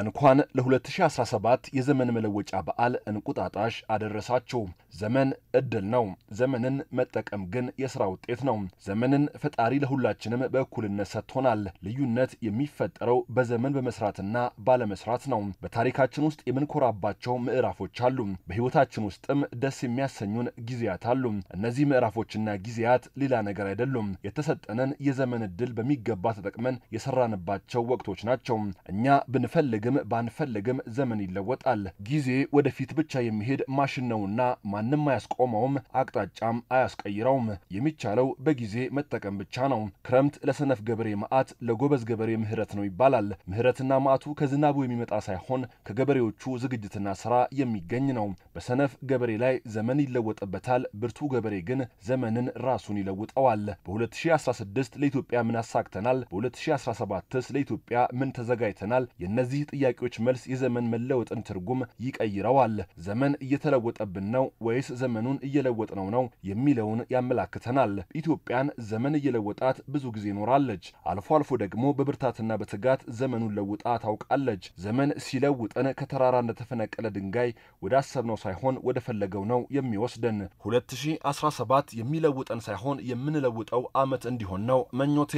እንኳን ለ2017 የዘመን መለወጫ በዓል እንቁጣጣሽ አደረሳችሁ። ዘመን እድል ነው። ዘመንን መጠቀም ግን የስራ ውጤት ነው። ዘመንን ፈጣሪ ለሁላችንም በእኩልነት ሰጥቶናል። ልዩነት የሚፈጠረው በዘመን በመስራትና ባለመስራት ነው። በታሪካችን ውስጥ የምንኮራባቸው ምዕራፎች አሉ። በህይወታችን ውስጥም ደስ የሚያሰኙን ጊዜያት አሉ። እነዚህ ምዕራፎችና ጊዜያት ሌላ ነገር አይደሉም። የተሰጠንን የዘመን እድል በሚገባ ተጠቅመን የሰራንባቸው ወቅቶች ናቸው። እኛ ብንፈልግ ብንፈልግም ባንፈልግም ዘመን ይለወጣል። ጊዜ ወደፊት ብቻ የሚሄድ ማሽን ነውና ማንም አያስቆመውም፣ አቅጣጫም አያስቀይረውም። የሚቻለው በጊዜ መጠቀም ብቻ ነው። ክረምት ለሰነፍ ገበሬ መዓት፣ ለጎበዝ ገበሬ ምህረት ነው ይባላል። ምህረትና መዓቱ ከዝናቡ የሚመጣ ሳይሆን ከገበሬዎቹ ዝግጅትና ስራ የሚገኝ ነው። በሰነፍ ገበሬ ላይ ዘመን ይለወጥበታል። ብርቱ ገበሬ ግን ዘመንን ራሱን ይለውጠዋል። በ2016 ለኢትዮጵያ ምን አሳክተናል? በ2017ስ ለኢትዮጵያ ምን ተዘጋጅተናል? የእነዚህ ጥያቄዎች መልስ የዘመን መለወጥን ትርጉም ይቀይረዋል። ዘመን እየተለወጠብን ነው ወይስ ዘመኑን እየለወጥነው ነው የሚለውን ያመላክተናል። ኢትዮጵያን ዘመን እየለወጣት ብዙ ጊዜ ኖራለች። አልፎ አልፎ ደግሞ በብርታትና በትጋት ዘመኑን ለውጣ ታውቃለች። ዘመን ሲለውጠን ከተራራ እንደተፈነቀለ ድንጋይ ወደ አሰብነው ሳይሆን ወደ ፈለገው ነው የሚወስደን። 2017 የሚለውጠን ሳይሆን የምንለውጠው ዓመት እንዲሆን ነው መኞቴ።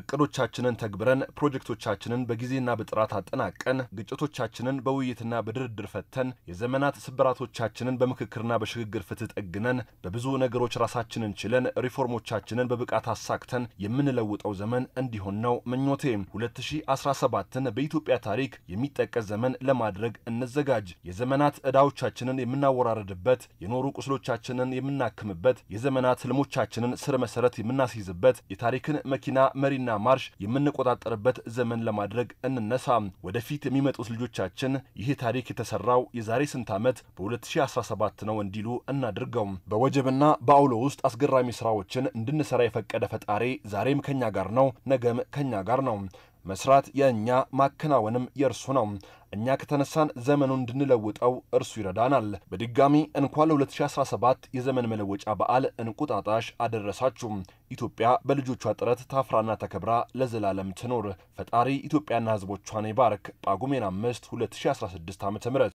እቅዶቻችንን ተግብረን ፕሮጀክቶቻችንን በጊዜና በጥራት አጠናቀን አውጥተን ግጭቶቻችንን በውይይትና በድርድር ፈተን የዘመናት ስብራቶቻችንን በምክክርና በሽግግር ፍትህ ጠግነን በብዙ ነገሮች ራሳችንን ችለን ሪፎርሞቻችንን በብቃት አሳክተን የምንለውጠው ዘመን እንዲሆን ነው ምኞቴ። 2017ን በኢትዮጵያ ታሪክ የሚጠቀስ ዘመን ለማድረግ እንዘጋጅ። የዘመናት ዕዳዎቻችንን የምናወራረድበት፣ የኖሩ ቁስሎቻችንን የምናክምበት፣ የዘመናት ህልሞቻችንን ስር መሰረት የምናስይዝበት፣ የታሪክን መኪና መሪና ማርሽ የምንቆጣጠርበት ዘመን ለማድረግ እንነሳ። ወደፊት የሚመጡት ልጆቻችን ይህ ታሪክ የተሰራው የዛሬ ስንት ዓመት በ2017 ነው እንዲሉ እናድርገው። በወጀብና በአውሎ ውስጥ አስገራሚ ስራዎችን እንድንሰራ የፈቀደ ፈጣሪ ዛሬም ከኛ ጋር ነው፣ ነገም ከኛ ጋር ነው። መስራት የእኛ ማከናወንም የእርሱ ነው። እኛ ከተነሳን ዘመኑ እንድንለውጠው እርሱ ይረዳናል። በድጋሚ እንኳን ለ2017 የዘመን መለወጫ በዓል እንቁጣጣሽ አደረሳችሁ። ኢትዮጵያ በልጆቿ ጥረት ታፍራና ተከብራ ለዘላለም ትኖር። ፈጣሪ ኢትዮጵያና ሕዝቦቿን ይባርክ። ጳጉሜን 5 2016 ዓ.ም